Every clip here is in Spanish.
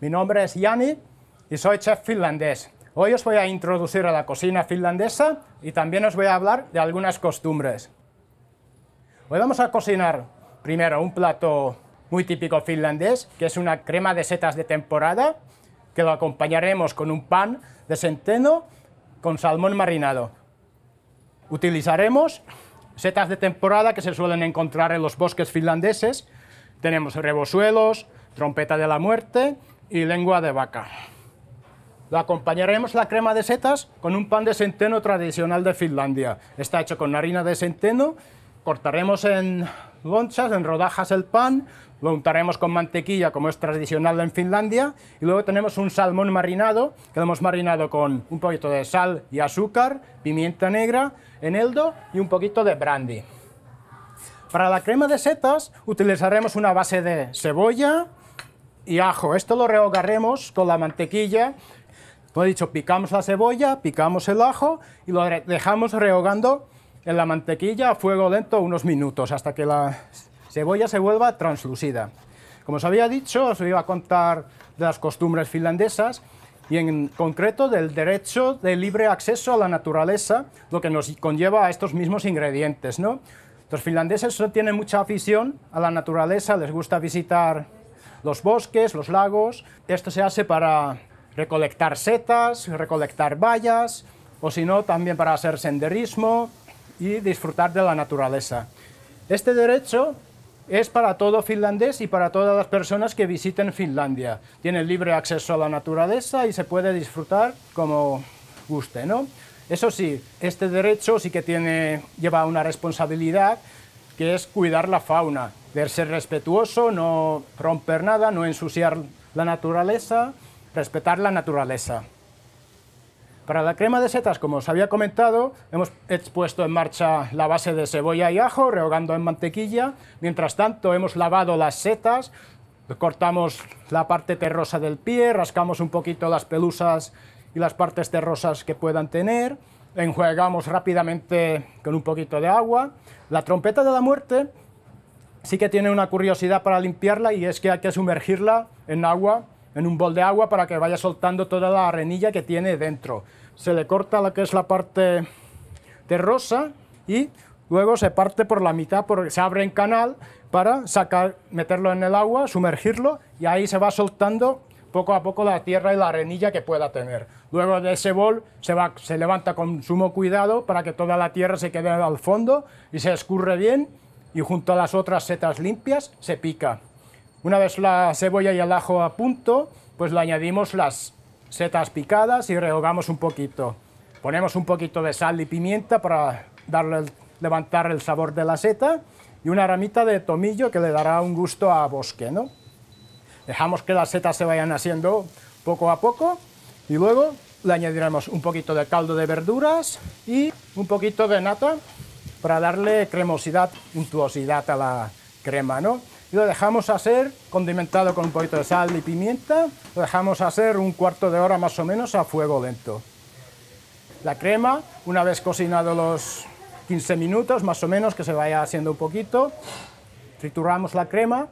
Mi nombre es Jani y soy chef finlandés. Hoy os voy a introducir a la cocina finlandesa y también os voy a hablar de algunas costumbres. Hoy vamos a cocinar primero un plato muy típico finlandés, que es una crema de setas de temporada, que lo acompañaremos con un pan de centeno con salmón marinado. Utilizaremos setas de temporada que se suelen encontrar en los bosques finlandeses. Tenemos rebozuelos, trompeta de la muerte, y lengua de vaca. Lo acompañaremos la crema de setas con un pan de centeno tradicional de Finlandia. Está hecho con harina de centeno, cortaremos en lonchas, en rodajas el pan, lo untaremos con mantequilla como es tradicional en Finlandia y luego tenemos un salmón marinado que lo hemos marinado con un poquito de sal y azúcar, pimienta negra, eneldo y un poquito de brandy. Para la crema de setas utilizaremos una base de cebolla, y ajo. Esto lo rehogaremos con la mantequilla. Como he dicho, picamos la cebolla, picamos el ajo y lo dejamos rehogando en la mantequilla a fuego lento unos minutos hasta que la cebolla se vuelva translúcida. Como os había dicho, os iba a contar de las costumbres finlandesas y en concreto del derecho de libre acceso a la naturaleza, lo que nos conlleva a estos mismos ingredientes. ¿no? Los finlandeses tienen mucha afición a la naturaleza, les gusta visitar los bosques, los lagos. Esto se hace para recolectar setas, recolectar bayas, o si no, también para hacer senderismo y disfrutar de la naturaleza. Este derecho es para todo finlandés y para todas las personas que visiten Finlandia. ...tiene libre acceso a la naturaleza y se puede disfrutar como guste, ¿no? Eso sí, este derecho sí que tiene, lleva una responsabilidad que es cuidar la fauna, de ser respetuoso, no romper nada, no ensuciar la naturaleza, respetar la naturaleza. Para la crema de setas, como os había comentado, hemos puesto en marcha la base de cebolla y ajo, rehogando en mantequilla. Mientras tanto, hemos lavado las setas, cortamos la parte terrosa del pie, rascamos un poquito las pelusas y las partes terrosas que puedan tener enjuegamos rápidamente con un poquito de agua. La trompeta de la muerte sí que tiene una curiosidad para limpiarla y es que hay que sumergirla en agua, en un bol de agua para que vaya soltando toda la arenilla que tiene dentro. Se le corta la que es la parte de rosa y luego se parte por la mitad, porque se abre en canal para sacar, meterlo en el agua, sumergirlo y ahí se va soltando poco a poco la tierra y la arenilla que pueda tener. Luego de ese bol se, va, se levanta con sumo cuidado para que toda la tierra se quede al fondo y se escurre bien y junto a las otras setas limpias se pica. Una vez la cebolla y el ajo a punto, pues le añadimos las setas picadas y rehogamos un poquito. Ponemos un poquito de sal y pimienta para darle, levantar el sabor de la seta y una ramita de tomillo que le dará un gusto a bosque, ¿no? Dejamos que las setas se vayan haciendo poco a poco y luego le añadiremos un poquito de caldo de verduras y un poquito de nata para darle cremosidad, untuosidad a la crema, ¿no? Y lo dejamos hacer condimentado con un poquito de sal y pimienta. Lo dejamos hacer un cuarto de hora más o menos a fuego lento. La crema, una vez cocinado los 15 minutos más o menos, que se vaya haciendo un poquito, trituramos la crema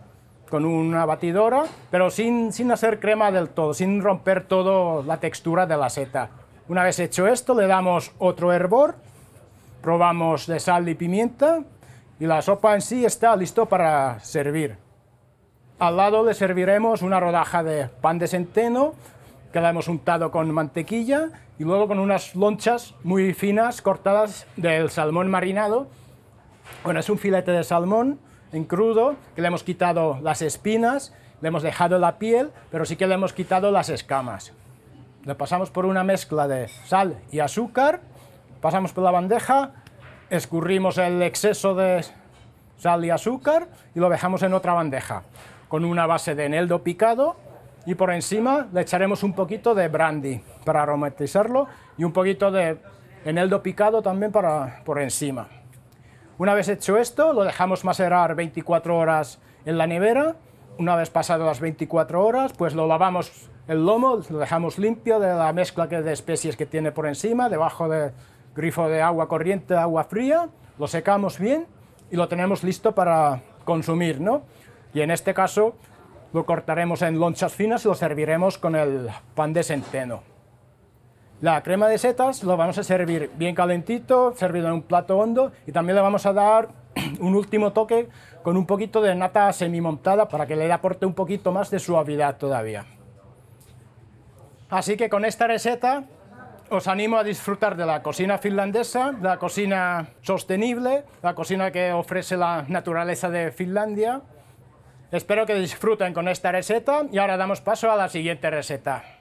con una batidora, pero sin, sin hacer crema del todo, sin romper toda la textura de la seta. Una vez hecho esto, le damos otro hervor, probamos de sal y pimienta y la sopa en sí está listo para servir. Al lado le serviremos una rodaja de pan de centeno que la hemos untado con mantequilla y luego con unas lonchas muy finas cortadas del salmón marinado. Bueno, es un filete de salmón en crudo, que le hemos quitado las espinas, le hemos dejado la piel, pero sí que le hemos quitado las escamas. Le pasamos por una mezcla de sal y azúcar, pasamos por la bandeja, escurrimos el exceso de sal y azúcar y lo dejamos en otra bandeja, con una base de eneldo picado y por encima le echaremos un poquito de brandy para aromatizarlo y un poquito de eneldo picado también por encima. Una vez hecho esto, lo dejamos macerar 24 horas en la nevera. Una vez pasadas las 24 horas, pues lo lavamos el lomo, lo dejamos limpio de la mezcla de especies que tiene por encima, debajo del grifo de agua corriente, agua fría, lo secamos bien y lo tenemos listo para consumir, ¿no? Y en este caso lo cortaremos en lonchas finas y lo serviremos con el pan de centeno. La crema de setas lo vamos a servir bien calentito, servido en un plato hondo y también le vamos a dar un último toque con un poquito de nata semimontada para que le aporte un poquito más de suavidad todavía. Así que con esta receta os animo a disfrutar de la cocina finlandesa, la cocina sostenible, la cocina que ofrece la naturaleza de Finlandia. Espero que disfruten con esta receta y ahora damos paso a la siguiente receta.